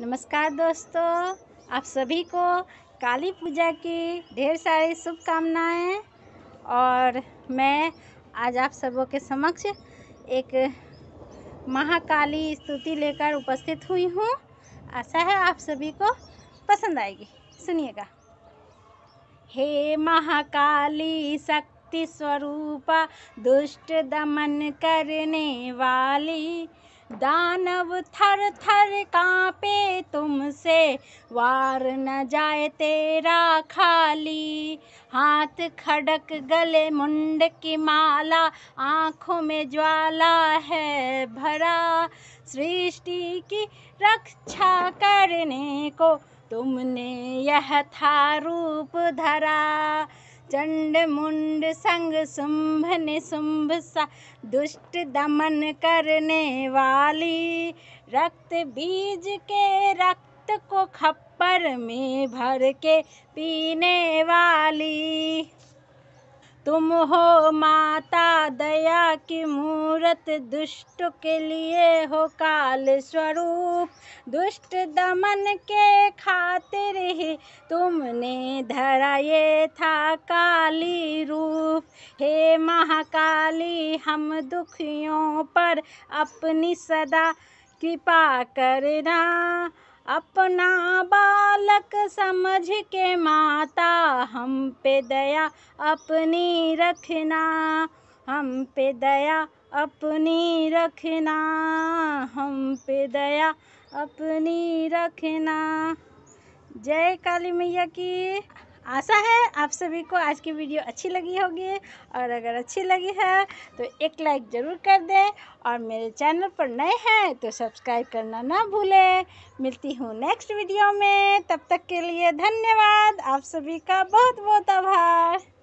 नमस्कार दोस्तों आप सभी को काली पूजा की ढेर सारी शुभकामनाएं और मैं आज आप सबों के समक्ष एक महाकाली स्तुति लेकर उपस्थित हुई हूँ आशा है आप सभी को पसंद आएगी सुनिएगा हे महाकाली शक्ति स्वरूपा दुष्ट दमन करने वाली दानव थर थर कांपे तुमसे वार न जाए तेरा खाली हाथ खड़क गले मुंड की माला आँखों में ज्वाला है भरा सृष्टि की रक्षा करने को तुमने यह था रूप धरा चंड मुंड संग शुंभ सुंभ सा दुष्ट दमन करने वाली रक्त बीज के रक्त को खप्पर में भर के पीने वाली तुम हो माता दया की मूर्त दुष्ट के लिए हो काल स्वरूप दुष्ट दमन के खातिर ही तुमने धरा ये था काली रूप हे महाकाली हम दुखियों पर अपनी सदा कृपा करना अपना बालक समझ के माता हम पे दया अपनी रखना हम पे दया अपनी रखना हम पे दया अपनी रखना जय काली मैया की आशा है आप सभी को आज की वीडियो अच्छी लगी होगी और अगर अच्छी लगी है तो एक लाइक ज़रूर कर दें और मेरे चैनल पर नए हैं तो सब्सक्राइब करना ना भूलें मिलती हूँ नेक्स्ट वीडियो में तब तक के लिए धन्यवाद आप सभी का बहुत बहुत आभार